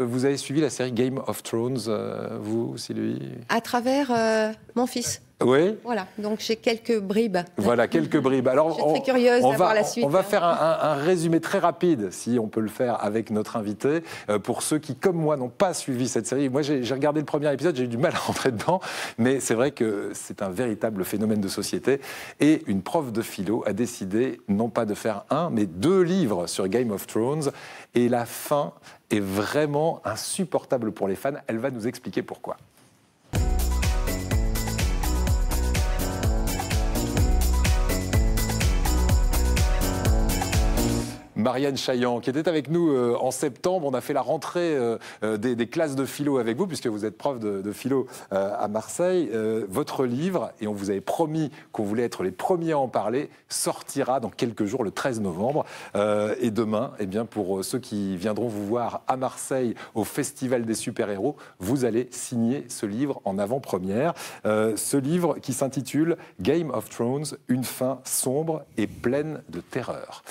Euh, vous avez suivi la série Game of Thrones, euh, vous, lui À travers euh, mon fils. Oui. Voilà, donc j'ai quelques bribes. Voilà, quelques bribes. Alors, je suis très curieuse d'avoir la suite. On va hein. faire un, résumé très rapide, si on peut le faire, avec notre invité. Euh, pour ceux qui, comme moi, n'ont pas suivi cette série, moi j'ai regardé le premier épisode, j'ai eu du mal à rentrer dedans, mais c'est vrai que c'est un véritable phénomène de société. Et une prof de philo a décidé, non pas de faire un, mais deux livres sur Game of Thrones. Et la fin est vraiment insupportable pour les fans. Elle va nous expliquer pourquoi. Marianne Chaillant, qui était avec nous euh, en septembre. On a fait la rentrée euh, euh, des, classes de philo avec vous, puisque vous êtes prof de, philo à Marseille. votre livre, et on vous avait promis qu'on voulait être les premiers à en parler, sortira dans quelques jours, le 13 novembre. et demain, et eh bien, pour ceux qui viendront vous voir à Marseille au Festival des super-héros, vous allez signer ce livre en avant-première. ce livre qui s'intitule Game of Thrones, une fin sombre et pleine de terreur.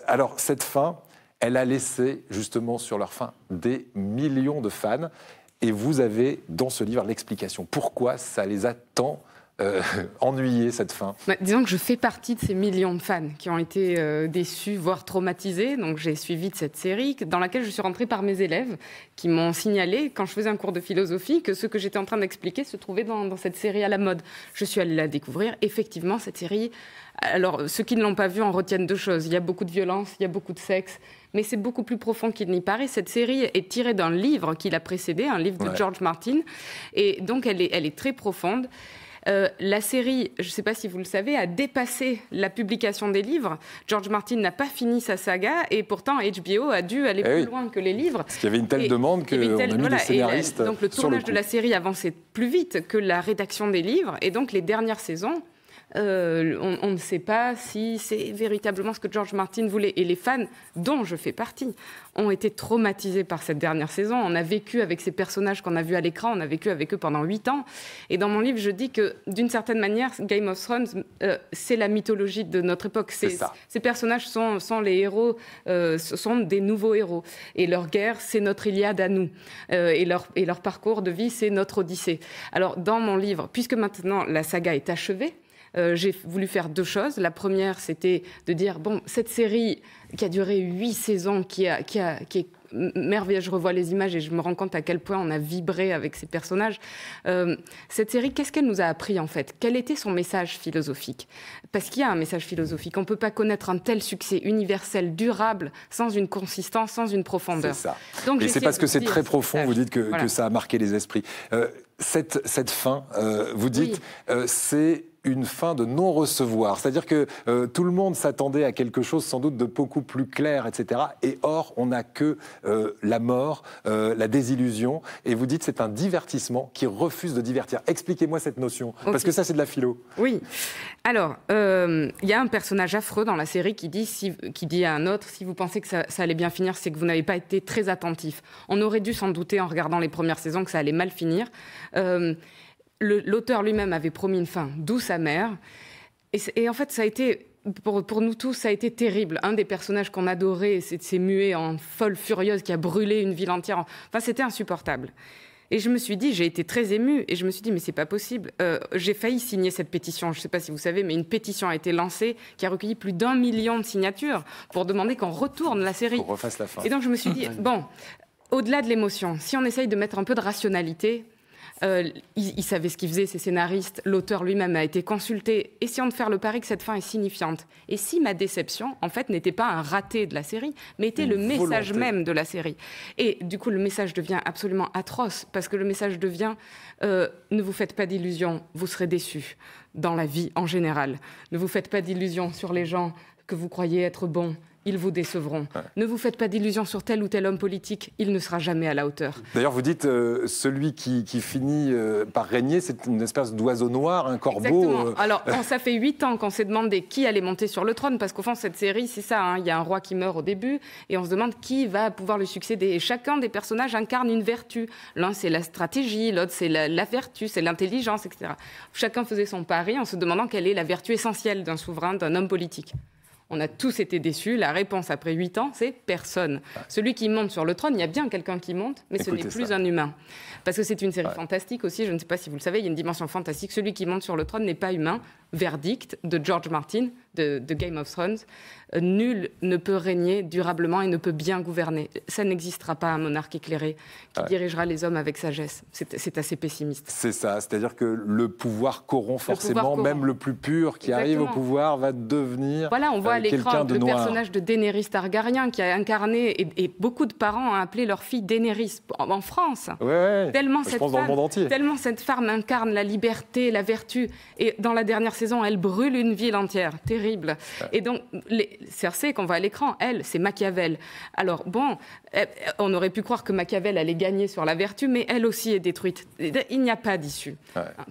Euh, alors cette fin, elle a laissé justement sur leur fin des millions de fans. Et vous avez dans ce livre l'explication pourquoi ça les attend euh, ennuyer cette fin Disons que je fais partie de ces millions de fans qui ont été euh, déçus, voire traumatisés. Donc j'ai suivi de cette série dans laquelle je suis rentrée par mes élèves qui m'ont signalé, quand je faisais un cours de philosophie, que ce que j'étais en train d'expliquer se trouvait dans, cette série à la mode. Je suis allée la découvrir. Effectivement, cette série alors, ceux qui ne l'ont pas vu en retiennent deux choses. Il y a beaucoup de violence, il y a beaucoup de sexe, mais c'est beaucoup plus profond qu'il n'y paraît. Cette série est tirée d'un livre qui l'a précédé, un livre de George Martin, et donc elle est, elle est très profonde. Euh, la série, je ne sais pas si vous le savez, a dépassé la publication des livres. George Martin n'a pas fini sa saga et pourtant HBO a dû aller eh plus loin que les livres. Parce y avait une telle demande que on a scénaristes. donc le tournage de la série avançait plus vite que la rédaction des livres et donc les dernières saisons euh, on, ne sait pas si c'est véritablement ce que George Martin voulait. Et les fans, dont je fais partie, ont été traumatisés par cette dernière saison. On a vécu avec ces personnages qu'on a vus à l'écran, on a vécu avec eux pendant huit ans. Et dans mon livre, je dis que d'une certaine manière, Game of Thrones, euh, c'est la mythologie de notre époque. C'est, ces personnages sont, les héros, ce euh, sont des nouveaux héros. Et leur guerre, c'est notre Iliade à nous. et leur parcours de vie, c'est notre Odyssée. Alors, dans mon livre, puisque maintenant la saga est achevée, euh, j'ai voulu faire deux choses. La première, c'était de dire, bon, cette série qui a duré huit saisons, qui, a, qui, est merveilleuse, je revois les images et je me rends compte à quel point on a vibré avec ces personnages. Euh, cette série, qu'est-ce qu'elle nous a appris en fait Quel était son message philosophique Parce qu'il y a un message philosophique. On ne peut pas connaître un tel succès universel, durable, sans une consistance, sans une profondeur. Ça. Donc, et c'est parce que c'est très profond, vous dites que, ça a marqué les esprits. Euh, cette, cette, fin, vous dites, c'est une fin de non-recevoir. C'est-à-dire que euh, tout le monde s'attendait à quelque chose sans doute de beaucoup plus clair, etc. Et or, on n'a que euh, la mort, euh, la désillusion. Et vous dites c'est un divertissement qui refuse de divertir. Expliquez-moi cette notion, parce que ça c'est de la philo. Oui. Alors, il y a un personnage affreux dans la série qui dit, à un autre, si vous pensez que ça, ça allait bien finir, c'est que vous n'avez pas été très attentif. On aurait dû s'en douter en regardant les premières saisons que ça allait mal finir l'auteur lui-même avait promis une fin douce, sa Et, et en fait, ça a été pour, nous tous, ça a été terrible. Un des personnages qu'on adorait, s'est mué en folle furieuse qui a brûlé une ville entière. Enfin, c'était insupportable. Et je me suis dit, j'ai été très émue, et je me suis dit, mais c'est pas possible. Euh, j'ai failli signer cette pétition. Je ne sais pas si vous savez, mais une pétition a été lancée qui a recueilli plus d'un million de signatures pour demander qu'on retourne la série. Qu'on refasse la fin. Et donc je me suis dit, ah, bon, au-delà de l'émotion, si on essaye de mettre un peu de rationalité, euh, il savait ce qu'ils faisait ces scénaristes. L'auteur lui-même a été consulté. essayant de faire le pari que cette fin est signifiante. Et si ma déception, en fait, n'était pas un raté de la série, mais était le message même de la série. Et du coup, le message devient absolument atroce, parce que le message devient euh, ne vous faites pas d'illusions, vous serez déçus dans la vie en général. Ne vous faites pas d'illusions sur les gens que vous croyez être bons ils vous décevront. Ne vous faites pas d'illusions sur tel ou tel homme politique, il ne sera jamais à la hauteur. D'ailleurs, vous dites, euh, celui qui, finit euh, par régner, c'est une espèce d'oiseau noir, un corbeau. Euh. Alors, ça fait huit ans qu'on s'est demandé qui allait monter sur le trône, parce qu'au fond, cette série, c'est ça, hein. il y a un roi qui meurt au début, et on se demande qui va pouvoir le succéder. Et chacun des personnages incarne une vertu. L'un, c'est la stratégie, l'autre, c'est la vertu, c'est l'intelligence, etc. Chacun faisait son pari en se demandant quelle est la vertu essentielle d'un souverain, d'un homme politique. On a tous été déçus. La réponse après 8 ans, c'est personne. Ah. Celui qui monte sur le trône, il y a bien quelqu'un qui monte, mais ce n'est plus un humain. Parce que c'est une série fantastique aussi, je ne sais pas si vous le savez, il y a une dimension fantastique. Celui qui monte sur le trône n'est pas humain, verdict de George Martin de, Game of Thrones, euh, nul ne peut régner durablement et ne peut bien gouverner. Ça n'existera pas un monarque éclairé qui dirigera les hommes avec sagesse. C'est assez pessimiste. C'est ça, c'est-à-dire que le pouvoir corrompt forcément, même le plus pur qui arrive au pouvoir va devenir. Voilà, on voit euh, à l'écran le personnage de Daenerys Targaryen qui a incarné et, beaucoup de parents ont appelé leur fille Daenerys en, France. Ouais, ouais. Tellement, cette dans le monde entier. tellement cette femme incarne la liberté, la vertu. Et dans la dernière elle brûle une ville entière. Terrible. Et donc, les Cersei qu'on voit à l'écran, elle, c'est Machiavel. Alors, bon, eh, eh, on aurait pu croire que Machiavel allait gagner sur la vertu, mais elle aussi est détruite. Il n'y a pas d'issue.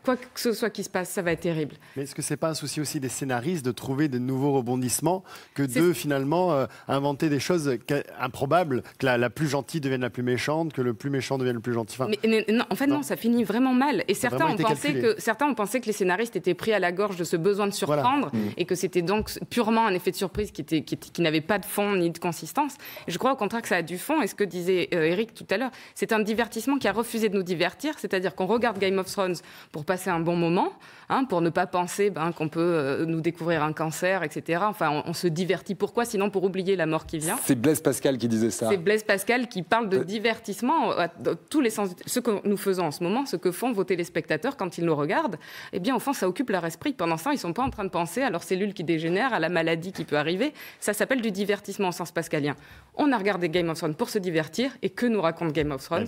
Quoi que ce soit qui se passe, ça va être terrible. Mais est-ce que c'est pas un souci aussi des scénaristes de trouver de nouveaux rebondissements que de finalement euh, inventer des choses improbables, que la, plus gentille devienne la plus méchante, que le plus méchant devienne le plus gentil mais, en fait, non. ça finit vraiment mal. Et certains que, certains ont pensé que les scénaristes étaient pris à la gorge de ce besoin de surprendre mmh. et que c'était donc purement un effet de surprise qui, était, qui, n'avait pas de fond ni de consistance. Je crois au contraire que ça a du fond et ce que disait euh, Eric tout à l'heure, c'est un divertissement qui a refusé de nous divertir, c'est-à-dire qu'on regarde Game of Thrones pour passer un bon moment, hein, pour ne pas penser ben, qu'on peut euh, nous découvrir un cancer, etc. Enfin, on, se divertit. Pourquoi Sinon pour oublier la mort qui vient. C'est Blaise Pascal qui disait ça. C'est Blaise Pascal qui parle de euh. divertissement dans tous les sens. Ce que nous faisons en ce moment, ce que font vos téléspectateurs quand ils nous regardent, eh bien, au fond, ça occupe leur esprit pendant ils ne sont pas en train de penser à leurs cellules qui dégénèrent, à la maladie qui peut arriver. Ça s'appelle du divertissement au sens pascalien. On a regardé Game of Thrones pour se divertir. Et que nous raconte Game of Thrones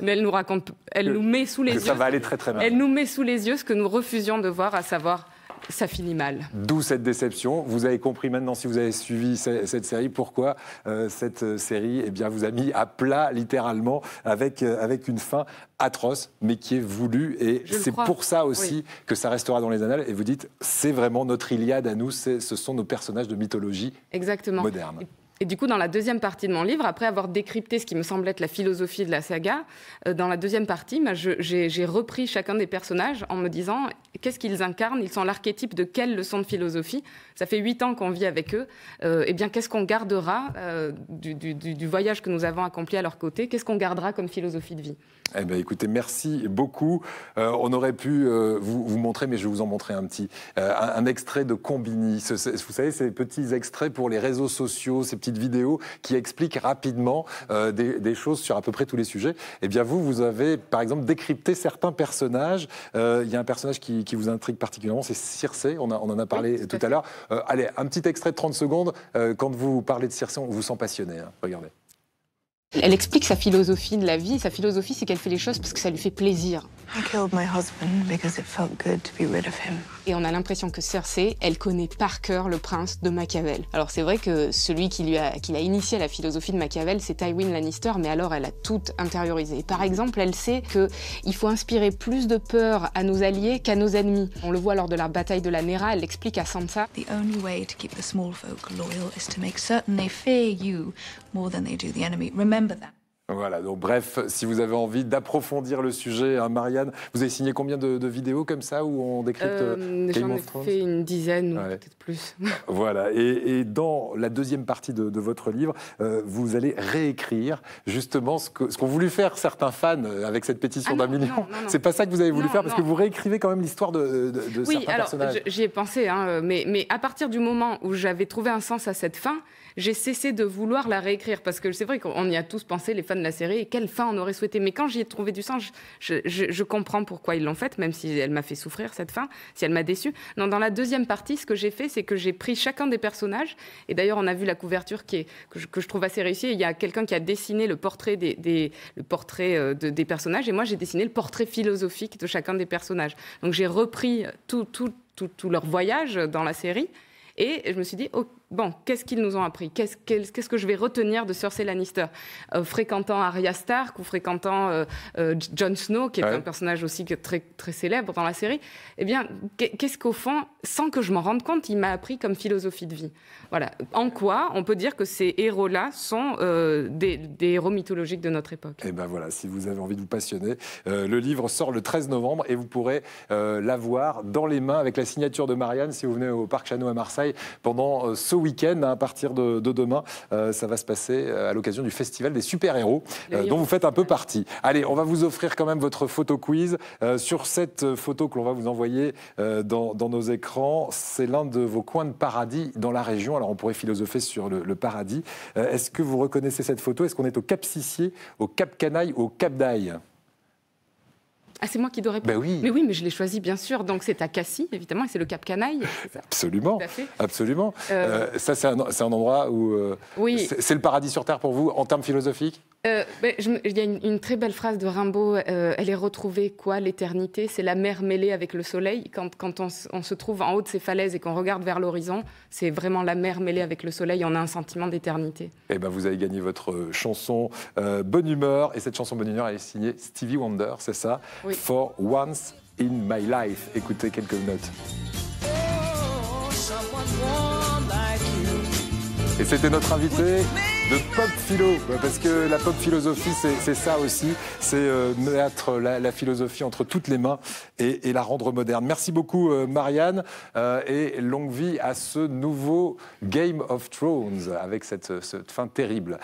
Mais elle nous raconte, elle nous met sous les Elle nous met sous les yeux ce que nous refusions de voir, à savoir ça finit mal. D'où cette déception. Vous avez compris maintenant, si vous avez suivi cette série, pourquoi euh, cette euh, série eh bien, vous a mis à plat, littéralement, avec, euh, avec une fin atroce, mais qui est voulue. Et c'est pour ça aussi que ça restera dans les annales. Et vous dites, c'est vraiment notre Iliade à nous, ce sont nos personnages de mythologie moderne. Et du coup, dans la deuxième partie de mon livre, après avoir décrypté ce qui me semble être la philosophie de la saga, euh, dans la deuxième partie, bah, j'ai repris chacun des personnages en me disant qu'est-ce qu'ils incarnent, ils sont l'archétype de quelle leçon de philosophie. Ça fait huit ans qu'on vit avec eux. Euh, eh bien, qu'est-ce qu'on gardera euh, du, voyage que nous avons accompli à leur côté Qu'est-ce qu'on gardera comme philosophie de vie Eh bien, écoutez, merci beaucoup. on aurait pu vous, montrer, mais je vais vous en montrer un petit, un, extrait de Combini. vous savez, ces petits extraits pour les réseaux sociaux, ces petits vidéo qui explique rapidement euh, des, choses sur à peu près tous les sujets. Eh bien, vous, vous avez par exemple décrypté certains personnages. Euh, il y a un personnage qui, vous intrigue particulièrement, c'est Circe. On, en a parlé tout, à, l'heure. Euh, allez, un petit extrait de 30 secondes. quand vous parlez de Circe, on vous sent passionné. Hein. Regardez. Elle explique sa philosophie de la vie. Sa philosophie, c'est qu'elle fait les choses parce que ça lui fait plaisir. Et on a l'impression que Cersei, elle connaît par cœur le prince de Machiavel. Alors c'est vrai que celui qui lui a, l'a initié à la philosophie de Machiavel, c'est Tywin Lannister, mais alors elle a tout intériorisé. Par exemple, elle sait qu'il faut inspirer plus de peur à nos alliés qu'à nos ennemis. On le voit lors de la bataille de la Nera, elle explique à Sansa. The only way to keep the loyal is to make certain they fear you more than they do the enemy. remember that. Voilà, donc bref, si vous avez envie d'approfondir le sujet, hein, Marianne, vous avez signé combien de, vidéos comme ça où on décrypte euh, euh, J'en ai fait une dizaine, peut-être plus. voilà, et, dans la deuxième partie de, votre livre, euh, vous allez réécrire justement ce qu'ont ce voulu faire certains fans avec cette pétition ah d'un million. C'est pas ça que vous avez voulu faire, parce que vous réécrivez quand même l'histoire de, de, oui, alors, J'y ai pensé, hein, mais, mais à partir du moment où j'avais trouvé un sens à cette fin, j'ai cessé de vouloir la réécrire, parce que c'est vrai qu'on y a tous pensé, les fans la série et quelle fin on aurait souhaité. Mais quand j'y ai trouvé du sens, je, comprends pourquoi ils l'ont fait même si elle m'a fait souffrir cette fin, si elle m'a déçu Non, dans la deuxième partie, ce que j'ai fait, c'est que j'ai pris chacun des personnages. Et d'ailleurs, on a vu la couverture qui est, que, je, trouve assez réussie. Il y a quelqu'un qui a dessiné le portrait des, portrait euh, des personnages et moi j'ai dessiné le portrait philosophique de chacun des personnages. Donc j'ai repris tout, tout, tout, tout leur voyage dans la série. Et je me suis dit, ok, Bon, qu'est-ce qu'ils nous ont appris Qu'est-ce que je vais retenir de Cersei Lannister euh, Fréquentant Arya Stark ou fréquentant euh, euh, Jon Snow, qui est un personnage aussi très, très célèbre dans la série, eh bien, qu'est-ce qu'au fond, sans que je m'en rende compte, il m'a appris comme philosophie de vie Voilà. En quoi on peut dire que ces héros-là sont des, héros mythologiques de notre époque Eh bien voilà, si vous avez envie de vous passionner, le livre sort le 13 novembre et vous pourrez l'avoir dans les mains avec la signature de Marianne si vous venez au Parc Chano à Marseille pendant ce week-end, hein, à partir de, demain. Euh, ça va se passer euh, à l'occasion du Festival des super-héros, euh, dont vous faites un peu partie. Allez, on va vous offrir quand même votre photo quiz. sur cette photo que l'on va vous envoyer dans, nos écrans, c'est l'un de vos coins de paradis dans la région. Alors, on pourrait philosopher sur le, paradis. Est-ce que vous reconnaissez cette photo Est-ce qu'on est au Cap Sissier, au Cap Canaille, au Cap d'Aille ah, c'est moi qui dois répondre. Ben mais oui, mais je l'ai choisi, bien sûr. Donc c'est à Cassis, évidemment, et c'est le Cap Canaille. absolument. Absolument. Euh, euh, ça, c'est un, un, endroit où. Euh, oui. C'est le paradis sur Terre pour vous, en termes philosophiques euh, ben, il y a une, très belle phrase de Rimbaud, euh, elle est retrouvée quoi L'éternité, c'est la mer mêlée avec le soleil. Quand, quand on, se trouve en haut de ces falaises et qu'on regarde vers l'horizon, c'est vraiment la mer mêlée avec le soleil, on a un sentiment d'éternité. Eh ben, vous avez gagné votre euh, chanson Bonne Humeur, et cette chanson Bonne Humeur, elle est signée Stevie Wonder, c'est ça For Once in My Life. Écoutez quelques notes. Et c'était notre invité de pop philo, bah, parce que la pop philosophie, c'est ça aussi, c'est euh, mettre la, philosophie entre toutes les mains et, la rendre moderne. Merci beaucoup euh, Marianne, euh, et longue vie à ce nouveau Game of Thrones, avec cette fin terrible.